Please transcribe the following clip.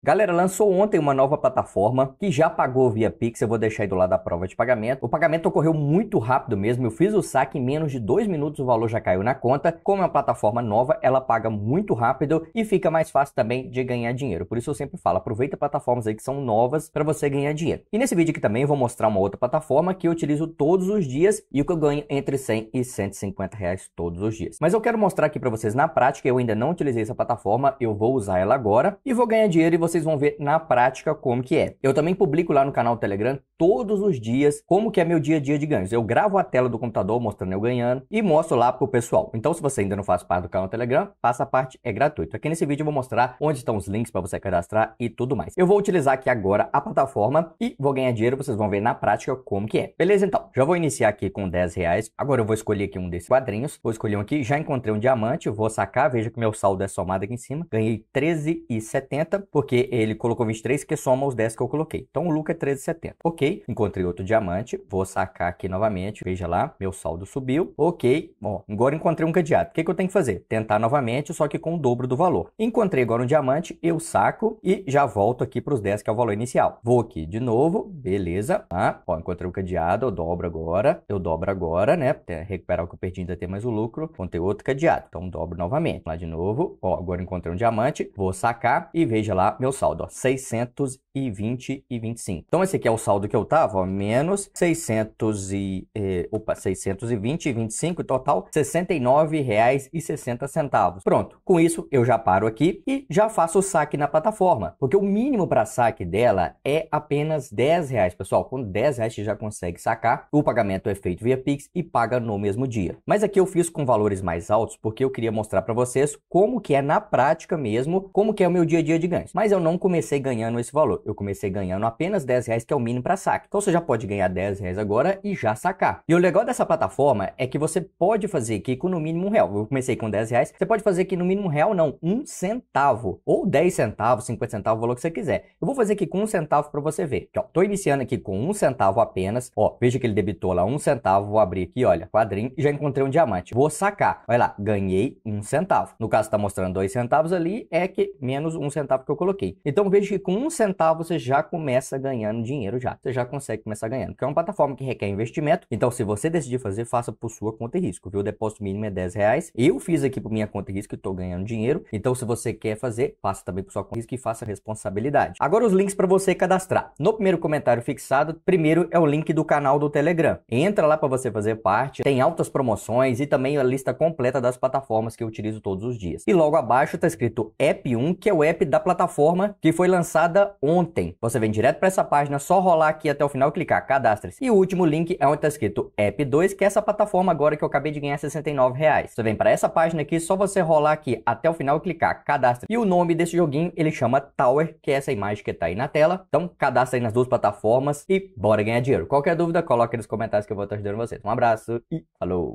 Galera, lançou ontem uma nova plataforma que já pagou via Pix, eu vou deixar aí do lado a prova de pagamento. O pagamento ocorreu muito rápido mesmo, eu fiz o saque em menos de dois minutos, o valor já caiu na conta. Como é uma plataforma nova, ela paga muito rápido e fica mais fácil também de ganhar dinheiro. Por isso eu sempre falo, aproveita plataformas aí que são novas para você ganhar dinheiro. E nesse vídeo aqui também eu vou mostrar uma outra plataforma que eu utilizo todos os dias e o que eu ganho entre 100 e 150 reais todos os dias. Mas eu quero mostrar aqui para vocês na prática, eu ainda não utilizei essa plataforma, eu vou usar ela agora e vou ganhar dinheiro e vocês vão ver na prática como que é. Eu também publico lá no canal Telegram todos os dias como que é meu dia a dia de ganhos. Eu gravo a tela do computador mostrando eu ganhando e mostro lá pro pessoal. Então, se você ainda não faz parte do canal Telegram, faça parte, é gratuito. Aqui nesse vídeo eu vou mostrar onde estão os links para você cadastrar e tudo mais. Eu vou utilizar aqui agora a plataforma e vou ganhar dinheiro, vocês vão ver na prática como que é. Beleza, então, já vou iniciar aqui com 10 reais. Agora eu vou escolher aqui um desses quadrinhos, vou escolher um aqui, já encontrei um diamante, vou sacar, veja que meu saldo é somado aqui em cima. Ganhei 13,70 porque ele colocou 23 que soma os 10 que eu coloquei. Então o lucro é 13,70. Ok, Encontrei outro diamante, vou sacar aqui novamente, veja lá, meu saldo subiu, ok. ó agora encontrei um cadeado, o que, que eu tenho que fazer? Tentar novamente, só que com o dobro do valor. Encontrei agora um diamante, eu saco e já volto aqui para os 10, que é o valor inicial. Vou aqui de novo, beleza, ah Ó, encontrei um cadeado, eu dobro agora, eu dobro agora, né? recuperar o que eu perdi, ainda tem mais o lucro. Encontrei outro cadeado, então dobro novamente. Lá de novo, ó, agora encontrei um diamante, vou sacar e veja lá meu saldo, ó, 600 e 20 e 25. Então esse aqui é o saldo que eu tava, ó, menos 600 e, eh, opa, 620 e 25, total R$ 69,60. Pronto, com isso eu já paro aqui e já faço o saque na plataforma, porque o mínimo para saque dela é apenas R$ reais, pessoal. Com R$ reais já consegue sacar, o pagamento é feito via Pix e paga no mesmo dia. Mas aqui eu fiz com valores mais altos porque eu queria mostrar para vocês como que é na prática mesmo, como que é o meu dia a dia de ganhos. Mas eu não comecei ganhando esse valor eu comecei ganhando apenas 10 reais, que é o mínimo para saque. Então você já pode ganhar 10 reais agora e já sacar. E o legal dessa plataforma é que você pode fazer aqui com no mínimo um real. Eu comecei com 10 reais, você pode fazer aqui no mínimo um real, não, um centavo. Ou 10 centavos, 50 centavos, o valor que você quiser. Eu vou fazer aqui com um centavo para você ver. tô iniciando aqui com um centavo apenas. Ó, veja que ele debitou lá um centavo. Vou abrir aqui, olha, quadrinho, e já encontrei um diamante. Vou sacar. Olha lá, ganhei um centavo. No caso, tá mostrando dois centavos ali, é que menos um centavo que eu coloquei. Então, veja que com um centavo você já começa ganhando dinheiro já. Você já consegue começar ganhando. Porque é uma plataforma que requer investimento. Então, se você decidir fazer, faça por sua conta e risco, viu? O depósito mínimo é 10 reais. Eu fiz aqui por minha conta e risco e estou ganhando dinheiro. Então, se você quer fazer, faça também por sua conta e risco e faça responsabilidade. Agora, os links para você cadastrar. No primeiro comentário fixado, primeiro é o link do canal do Telegram. Entra lá para você fazer parte. Tem altas promoções e também a lista completa das plataformas que eu utilizo todos os dias. E logo abaixo está escrito App 1, que é o app da plataforma que foi lançada ontem ontem. Você vem direto para essa página, só rolar aqui até o final, clicar cadastre-se. E o último link é onde está escrito App 2, que é essa plataforma agora que eu acabei de ganhar 69 reais. Você vem para essa página aqui, só você rolar aqui até o final, clicar cadastre. E o nome desse joguinho, ele chama Tower, que é essa imagem que tá aí na tela. Então, cadastre aí nas duas plataformas e bora ganhar dinheiro. Qualquer dúvida, coloca nos comentários que eu vou estar ajudando vocês. Um abraço e falou!